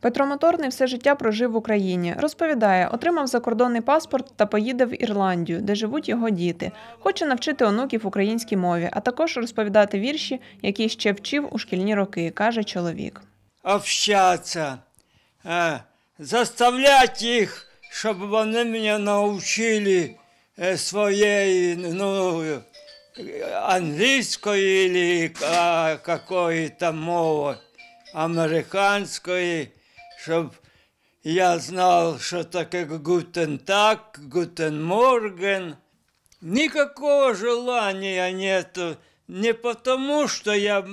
Петро Моторний все життя прожив в Україні. Розповідає, отримав закордонний паспорт та поїде в Ірландію, де живуть його діти. Хоче навчити онуків українській мові, а також розповідати вірші, які ще вчив у шкільні роки, каже чоловік. Общаться, е, заставлять їх, щоб вони мене навчили е, своєї ну, англійською е, або якоїсь там мови американської. щоб я знал, что таке гутен так, гутен морген. Никакого желания нету. Не потому, что я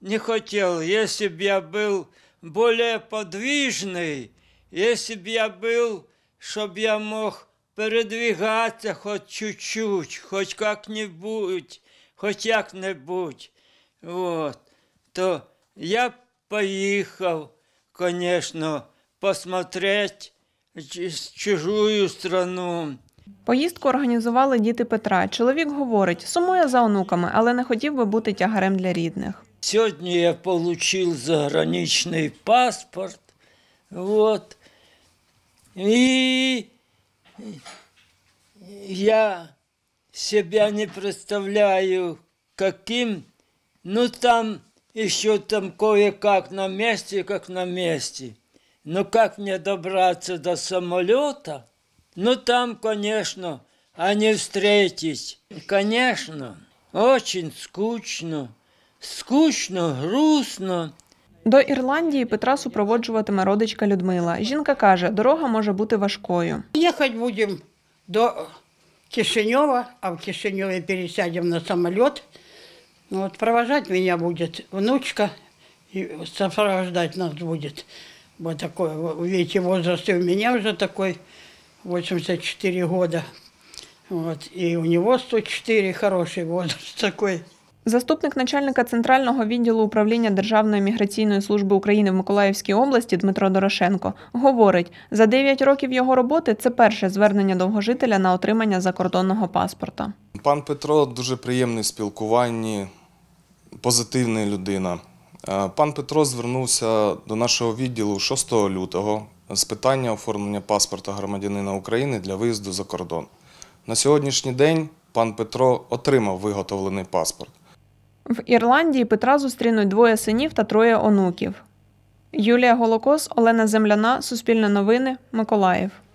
не хотел. Если бы я был более подвижный, если бы я был, чтобы я мог передвигаться хоть чуть-чуть, хоть как-нибудь, хоть как-нибудь, вот, то я поехал – конечно, посмотреть чужую страну. Поїздку організували діти Петра. Чоловік говорить, сумує за онуками, але не хотів би бути тягарем для рідних. Сьогодні я отримав заграничний паспорт. От. І я себе не представляю, яким, ну там еще там кое-как на месте, как на месте. Но как мне добраться до самолета? Ну там, конечно, а не встретить. Конечно, очень скучно. Скучно, грустно. До Ірландії Петра супроводжуватиме родичка Людмила. Жінка каже, дорога може бути важкою. Їхати будемо до Кишиньова, а в Кишиньові пересядемо на самоліт. Ну, вот провожать меня будет внучка, и сопровождать нас будет. Вот такой, видите, возраст и у меня уже такой, 84 года. Вот, и у него 104, хороший возраст такой. Заступник начальника центрального відділу управління Державної міграційної служби України в Миколаївській області Дмитро Дорошенко говорить: за 9 років його роботи це перше звернення довгожителя на отримання закордонного паспорта. Пан Петро дуже приємний в спілкуванні, позитивна людина. Е, пан Петро звернувся до нашого відділу 6 лютого з питання оформлення паспорта громадянина України для виїзду за кордон. На сьогоднішній день пан Петро отримав виготовлений паспорт. В Ірландії Петра зустрінуть двоє синів та троє онуків. Юлія Голокос, Олена Земляна, Суспільне новини, Миколаїв.